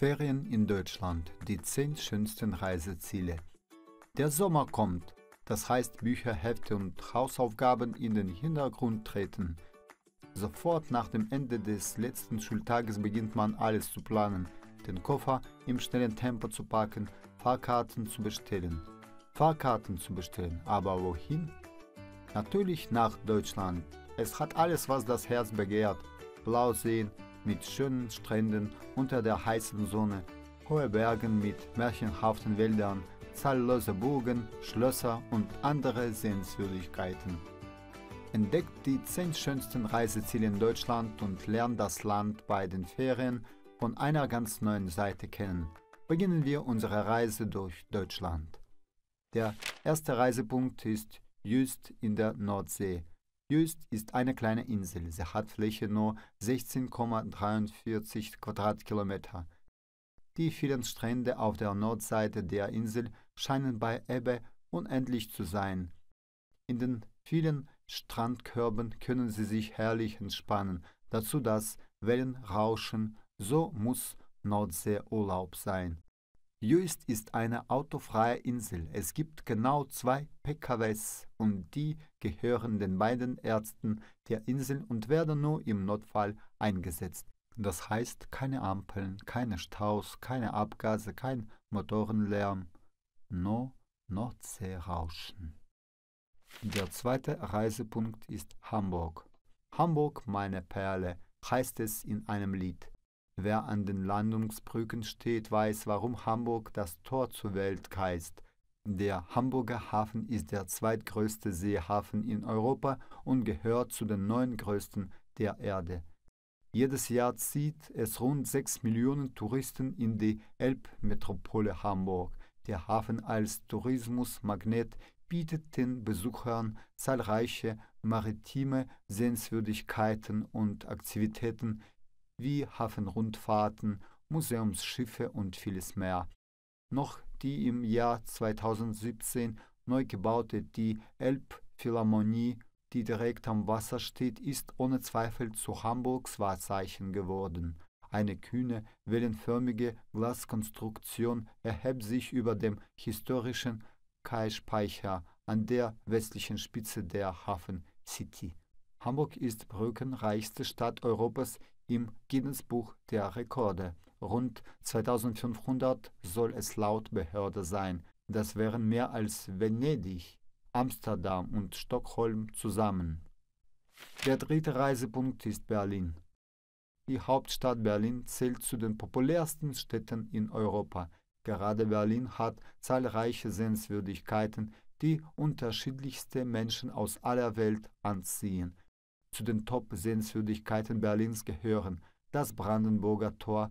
Ferien in Deutschland, die 10 schönsten Reiseziele. Der Sommer kommt, das heißt Bücher, Hefte und Hausaufgaben in den Hintergrund treten. Sofort nach dem Ende des letzten Schultages beginnt man alles zu planen, den Koffer im schnellen Tempo zu packen, Fahrkarten zu bestellen. Fahrkarten zu bestellen, aber wohin? Natürlich nach Deutschland. Es hat alles, was das Herz begehrt. Blau sehen, mit schönen Stränden unter der heißen Sonne, hohe Bergen mit märchenhaften Wäldern, zahllose Burgen, Schlösser und andere Sehenswürdigkeiten. Entdeckt die 10 schönsten Reiseziele in Deutschland und lernt das Land bei den Ferien von einer ganz neuen Seite kennen. Beginnen wir unsere Reise durch Deutschland. Der erste Reisepunkt ist just in der Nordsee. Jüst ist eine kleine Insel. Sie hat Fläche nur 16,43 Quadratkilometer. Die vielen Strände auf der Nordseite der Insel scheinen bei Ebbe unendlich zu sein. In den vielen Strandkörben können Sie sich herrlich entspannen. Dazu das Wellenrauschen, so muss Nordseeurlaub sein. Juist ist eine autofreie Insel. Es gibt genau zwei PKWs und die gehören den beiden Ärzten der Insel und werden nur im Notfall eingesetzt. Das heißt keine Ampeln, keine Staus, keine Abgase, kein Motorenlärm, nur Nordseerauschen. Der zweite Reisepunkt ist Hamburg. Hamburg, meine Perle, heißt es in einem Lied. Wer an den Landungsbrücken steht, weiß, warum Hamburg das Tor zur Welt heißt. Der Hamburger Hafen ist der zweitgrößte Seehafen in Europa und gehört zu den neun größten der Erde. Jedes Jahr zieht es rund 6 Millionen Touristen in die Elbmetropole Hamburg. Der Hafen als Tourismusmagnet bietet den Besuchern zahlreiche maritime Sehenswürdigkeiten und Aktivitäten wie Hafenrundfahrten, Museumsschiffe und vieles mehr. Noch die im Jahr 2017 neu gebaute die Elbphilharmonie, die direkt am Wasser steht, ist ohne Zweifel zu Hamburgs Wahrzeichen geworden. Eine kühne, wellenförmige Glaskonstruktion erhebt sich über dem historischen Kaispeicher an der westlichen Spitze der Hafen City. Hamburg ist brückenreichste Stadt Europas im Guinness-Buch der Rekorde. Rund 2500 soll es laut Behörde sein. Das wären mehr als Venedig, Amsterdam und Stockholm zusammen. Der dritte Reisepunkt ist Berlin. Die Hauptstadt Berlin zählt zu den populärsten Städten in Europa. Gerade Berlin hat zahlreiche Sehenswürdigkeiten, die unterschiedlichste Menschen aus aller Welt anziehen zu den Top-Sehenswürdigkeiten Berlins gehören. Das Brandenburger Tor.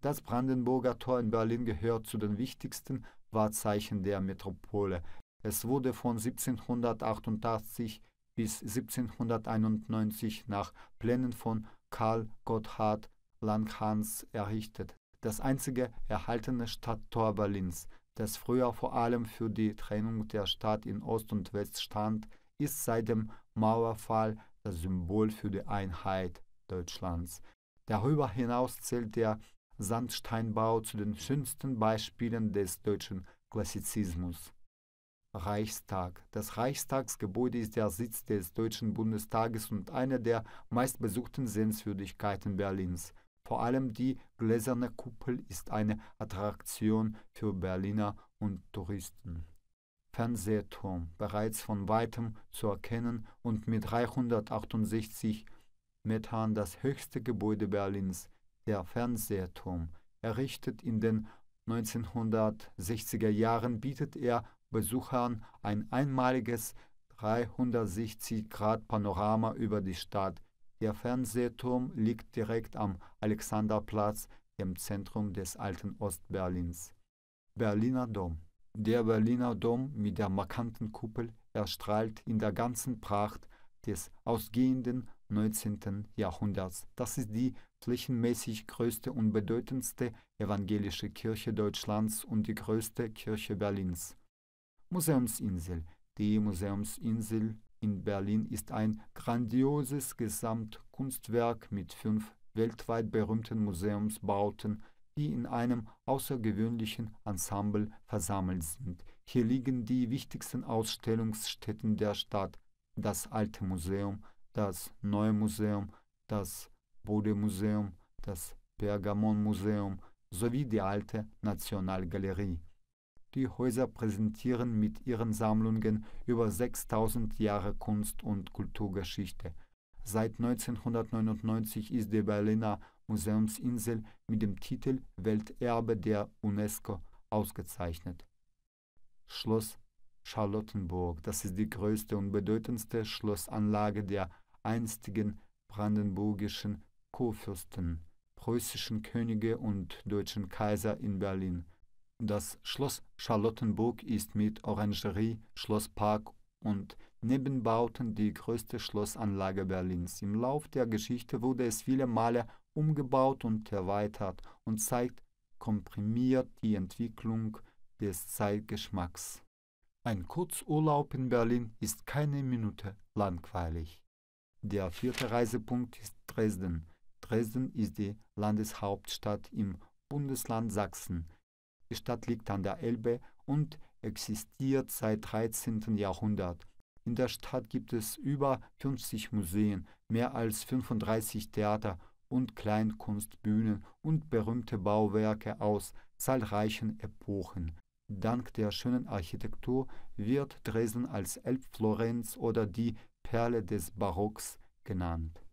Das Brandenburger Tor in Berlin gehört zu den wichtigsten Wahrzeichen der Metropole. Es wurde von 1788 bis 1791 nach Plänen von Karl Gotthard Langhans errichtet. Das einzige erhaltene Stadttor Berlins, das früher vor allem für die Trennung der Stadt in Ost und West stand, ist seit dem Mauerfall das Symbol für die Einheit Deutschlands. Darüber hinaus zählt der Sandsteinbau zu den schönsten Beispielen des deutschen Klassizismus. Reichstag. Das Reichstagsgebäude ist der Sitz des Deutschen Bundestages und eine der meistbesuchten Sehenswürdigkeiten Berlins. Vor allem die gläserne Kuppel ist eine Attraktion für Berliner und Touristen. Fernsehturm bereits von weitem zu erkennen und mit 368 Metern das höchste Gebäude Berlins, der Fernsehturm. Errichtet in den 1960er Jahren bietet er Besuchern ein einmaliges 360-Grad-Panorama über die Stadt. Der Fernsehturm liegt direkt am Alexanderplatz, dem Zentrum des alten Ostberlins. Berliner Dom der Berliner Dom mit der markanten Kuppel erstrahlt in der ganzen Pracht des ausgehenden 19. Jahrhunderts. Das ist die flächenmäßig größte und bedeutendste evangelische Kirche Deutschlands und die größte Kirche Berlins. Museumsinsel. Die Museumsinsel in Berlin ist ein grandioses Gesamtkunstwerk mit fünf weltweit berühmten Museumsbauten die in einem außergewöhnlichen Ensemble versammelt sind. Hier liegen die wichtigsten Ausstellungsstätten der Stadt, das Alte Museum, das Neue Museum, das Bode-Museum, das Pergamon-Museum sowie die Alte Nationalgalerie. Die Häuser präsentieren mit ihren Sammlungen über 6000 Jahre Kunst- und Kulturgeschichte. Seit 1999 ist die Berliner Museumsinsel mit dem Titel Welterbe der UNESCO ausgezeichnet. Schloss Charlottenburg, das ist die größte und bedeutendste Schlossanlage der einstigen brandenburgischen Kurfürsten, preußischen Könige und deutschen Kaiser in Berlin. Das Schloss Charlottenburg ist mit Orangerie, Schlosspark und Nebenbauten die größte Schlossanlage Berlins. Im Lauf der Geschichte wurde es viele Male umgebaut und erweitert und zeigt komprimiert die Entwicklung des Zeitgeschmacks. Ein Kurzurlaub in Berlin ist keine Minute langweilig. Der vierte Reisepunkt ist Dresden. Dresden ist die Landeshauptstadt im Bundesland Sachsen. Die Stadt liegt an der Elbe und existiert seit 13. Jahrhundert. In der Stadt gibt es über 50 Museen, mehr als 35 Theater und Kleinkunstbühnen und berühmte Bauwerke aus zahlreichen Epochen. Dank der schönen Architektur wird Dresden als Elbflorenz oder die Perle des Barocks genannt.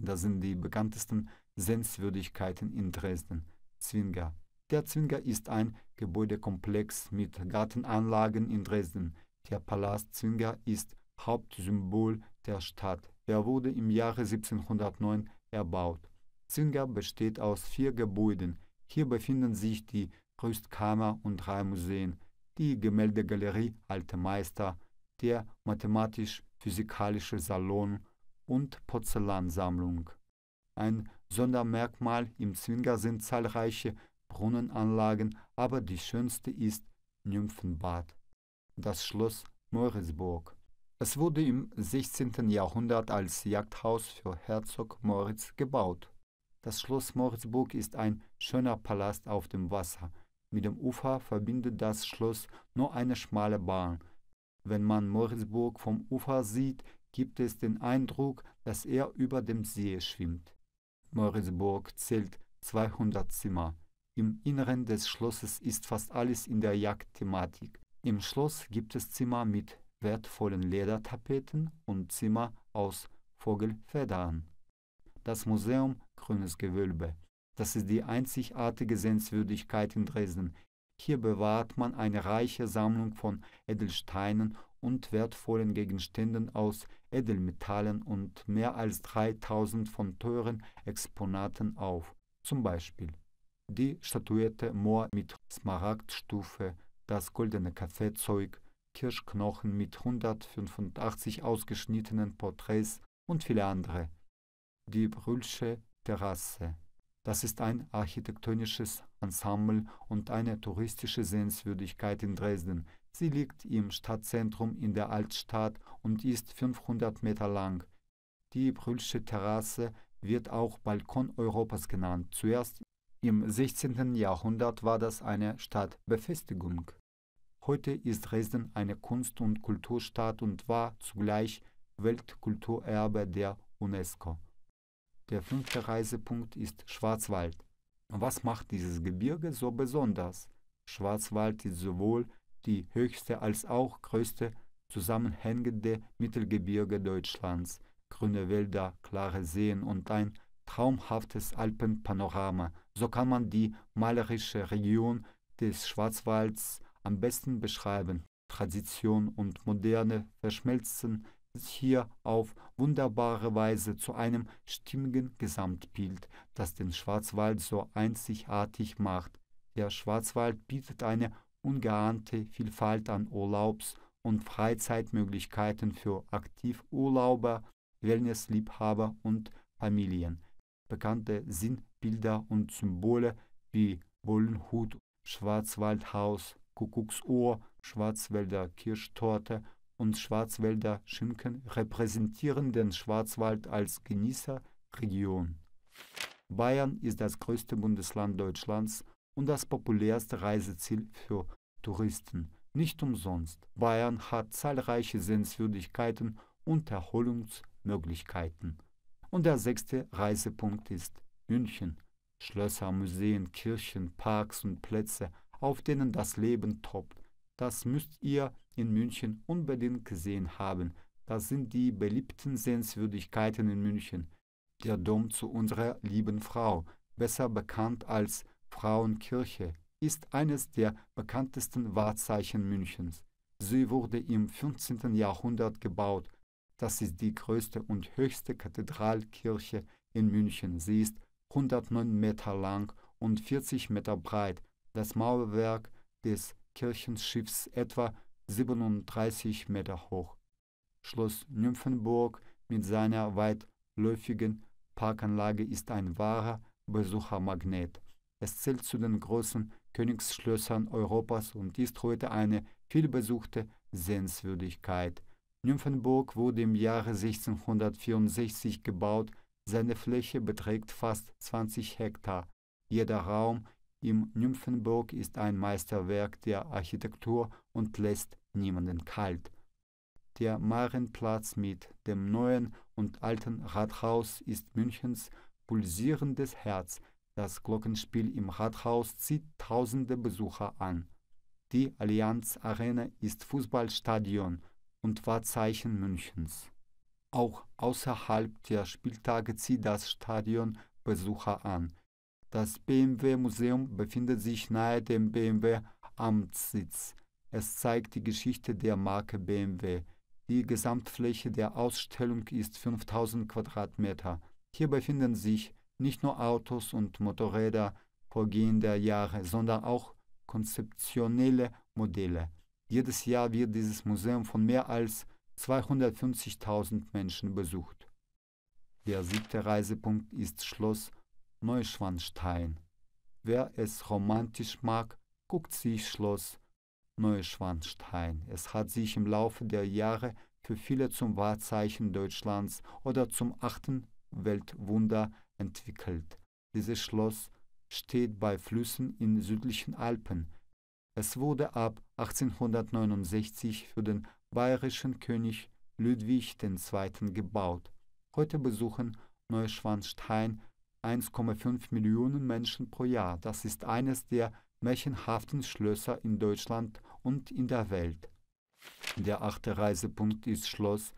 Das sind die bekanntesten Sehenswürdigkeiten in Dresden. Zwinger. Der Zwinger ist ein Gebäudekomplex mit Gartenanlagen in Dresden. Der Palast Zwinger ist Hauptsymbol der Stadt. Er wurde im Jahre 1709 erbaut. Zingar besteht aus vier Gebäuden. Hier befinden sich die Rüstkammer und drei Museen, die Gemäldegalerie Alte Meister, der Mathematisch-Physikalische Salon und Porzellansammlung. Ein Sondermerkmal im Zwinger sind zahlreiche Brunnenanlagen, aber die schönste ist Nymphenbad, das Schloss Moritzburg. Es wurde im 16. Jahrhundert als Jagdhaus für Herzog Moritz gebaut. Das Schloss Moritzburg ist ein schöner Palast auf dem Wasser. Mit dem Ufer verbindet das Schloss nur eine schmale Bahn. Wenn man Moritzburg vom Ufer sieht, gibt es den Eindruck, dass er über dem See schwimmt. Moritzburg zählt 200 Zimmer. Im Inneren des Schlosses ist fast alles in der Jagdthematik. Im Schloss gibt es Zimmer mit wertvollen Ledertapeten und Zimmer aus Vogelfedern. Das Museum grünes Gewölbe. Das ist die einzigartige Sehenswürdigkeit in Dresden. Hier bewahrt man eine reiche Sammlung von Edelsteinen und wertvollen Gegenständen aus Edelmetallen und mehr als 3000 von teuren Exponaten auf. Zum Beispiel die Statuette Moor mit Smaragdstufe, das goldene Kaffeezeug, Kirschknochen mit 185 ausgeschnittenen Porträts und viele andere. Die Brüllsche Terrasse. Das ist ein architektonisches Ensemble und eine touristische Sehenswürdigkeit in Dresden. Sie liegt im Stadtzentrum in der Altstadt und ist 500 Meter lang. Die Brühlsche Terrasse wird auch Balkon Europas genannt. Zuerst im 16. Jahrhundert war das eine Stadtbefestigung. Heute ist Dresden eine Kunst- und Kulturstadt und war zugleich Weltkulturerbe der UNESCO. Der fünfte Reisepunkt ist Schwarzwald. Was macht dieses Gebirge so besonders? Schwarzwald ist sowohl die höchste als auch größte zusammenhängende Mittelgebirge Deutschlands, grüne Wälder, klare Seen und ein traumhaftes Alpenpanorama. So kann man die malerische Region des Schwarzwalds am besten beschreiben. Tradition und Moderne verschmelzen hier auf wunderbare Weise zu einem stimmigen Gesamtbild, das den Schwarzwald so einzigartig macht. Der Schwarzwald bietet eine ungeahnte Vielfalt an Urlaubs- und Freizeitmöglichkeiten für Aktivurlauber, Wellnessliebhaber und Familien. Bekannte Sinnbilder und Symbole wie Wollenhut, Schwarzwaldhaus, Kuckucksuhr, Schwarzwälder Kirschtorte und Schwarzwälder Schinken repräsentieren den Schwarzwald als Genießerregion. Bayern ist das größte Bundesland Deutschlands und das populärste Reiseziel für Touristen. Nicht umsonst. Bayern hat zahlreiche Sehenswürdigkeiten und Erholungsmöglichkeiten. Und der sechste Reisepunkt ist München. Schlösser, Museen, Kirchen, Parks und Plätze, auf denen das Leben tobt das müsst ihr in München unbedingt gesehen haben. Das sind die beliebten Sehenswürdigkeiten in München. Der Dom zu unserer lieben Frau, besser bekannt als Frauenkirche, ist eines der bekanntesten Wahrzeichen Münchens. Sie wurde im 15. Jahrhundert gebaut. Das ist die größte und höchste Kathedralkirche in München. Sie ist 109 Meter lang und 40 Meter breit. Das Mauerwerk des Kirchenschiffs etwa 37 Meter hoch. Schloss Nymphenburg mit seiner weitläufigen Parkanlage ist ein wahrer Besuchermagnet. Es zählt zu den großen Königsschlössern Europas und ist heute eine vielbesuchte Sehenswürdigkeit. Nymphenburg wurde im Jahre 1664 gebaut, seine Fläche beträgt fast 20 Hektar. Jeder Raum im Nymphenburg ist ein Meisterwerk der Architektur und lässt niemanden kalt. Der Marienplatz mit dem neuen und alten Rathaus ist Münchens pulsierendes Herz. Das Glockenspiel im Rathaus zieht tausende Besucher an. Die Allianz Arena ist Fußballstadion und Wahrzeichen Münchens. Auch außerhalb der Spieltage zieht das Stadion Besucher an. Das BMW-Museum befindet sich nahe dem BMW-Amtssitz. Es zeigt die Geschichte der Marke BMW. Die Gesamtfläche der Ausstellung ist 5000 Quadratmeter. Hier befinden sich nicht nur Autos und Motorräder vorgehender Jahre, sondern auch konzeptionelle Modelle. Jedes Jahr wird dieses Museum von mehr als 250.000 Menschen besucht. Der siebte Reisepunkt ist Schloss Neuschwanstein. Wer es romantisch mag, guckt sich Schloss Neuschwanstein. Es hat sich im Laufe der Jahre für viele zum Wahrzeichen Deutschlands oder zum achten Weltwunder entwickelt. Dieses Schloss steht bei Flüssen in südlichen Alpen. Es wurde ab 1869 für den bayerischen König Ludwig II. gebaut. Heute besuchen Neuschwanstein 1,5 Millionen Menschen pro Jahr. Das ist eines der märchenhaften Schlösser in Deutschland und in der Welt. Der achte Reisepunkt ist Schloss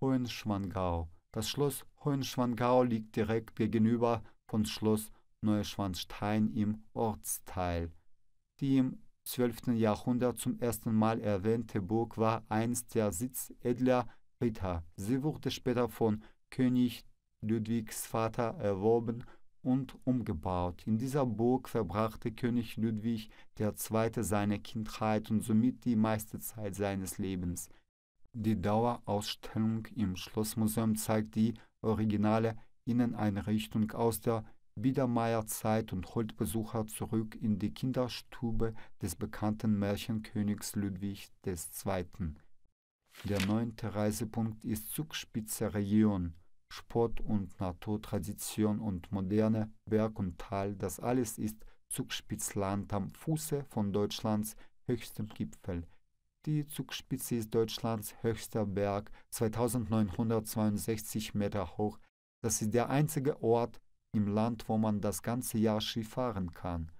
Hohenschwangau. Das Schloss Hohenschwangau liegt direkt gegenüber von Schloss Neuschwanstein im Ortsteil. Die im 12. Jahrhundert zum ersten Mal erwähnte Burg war einst der Sitz edler Ritter. Sie wurde später von König Ludwigs Vater erworben und umgebaut. In dieser Burg verbrachte König Ludwig II. seine Kindheit und somit die meiste Zeit seines Lebens. Die Dauerausstellung im Schlossmuseum zeigt die originale Inneneinrichtung aus der Biedermeierzeit und holt Besucher zurück in die Kinderstube des bekannten Märchenkönigs Ludwig II. Der neunte Reisepunkt ist Zugspitze Region. Sport und Natur, Tradition und Moderne, Berg und Tal, das alles ist Zugspitzland am Fuße von Deutschlands höchstem Gipfel. Die Zugspitze ist Deutschlands höchster Berg, 2962 Meter hoch. Das ist der einzige Ort im Land, wo man das ganze Jahr Ski fahren kann.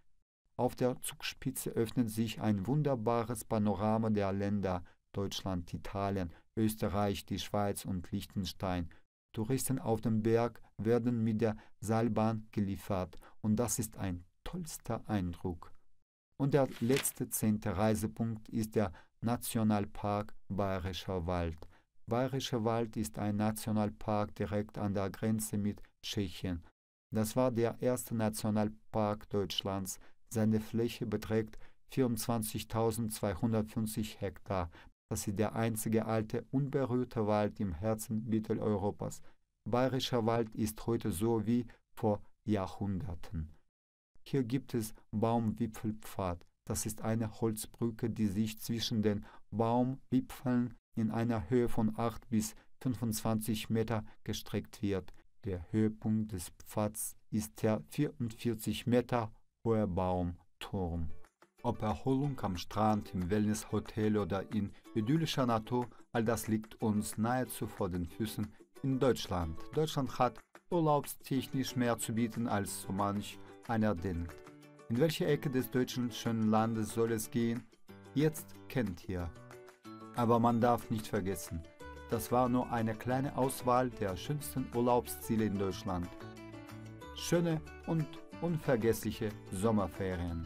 Auf der Zugspitze öffnet sich ein wunderbares Panorama der Länder Deutschland, Italien, Österreich, die Schweiz und Liechtenstein – Touristen auf dem Berg werden mit der Seilbahn geliefert und das ist ein tollster Eindruck. Und der letzte zehnte Reisepunkt ist der Nationalpark Bayerischer Wald. Bayerischer Wald ist ein Nationalpark direkt an der Grenze mit Tschechien. Das war der erste Nationalpark Deutschlands. Seine Fläche beträgt 24.250 Hektar das ist der einzige alte, unberührte Wald im Herzen Mitteleuropas. Bayerischer Wald ist heute so wie vor Jahrhunderten. Hier gibt es Baumwipfelpfad. Das ist eine Holzbrücke, die sich zwischen den Baumwipfeln in einer Höhe von 8 bis 25 Meter gestreckt wird. Der Höhepunkt des Pfads ist der 44 Meter hohe Baumturm. Ob Erholung am Strand, im Wellnesshotel oder in idyllischer Natur, all das liegt uns nahezu vor den Füßen in Deutschland. Deutschland hat urlaubstechnisch mehr zu bieten, als so manch einer denkt. In welche Ecke des deutschen schönen Landes soll es gehen? Jetzt kennt ihr. Aber man darf nicht vergessen, das war nur eine kleine Auswahl der schönsten Urlaubsziele in Deutschland. Schöne und unvergessliche Sommerferien.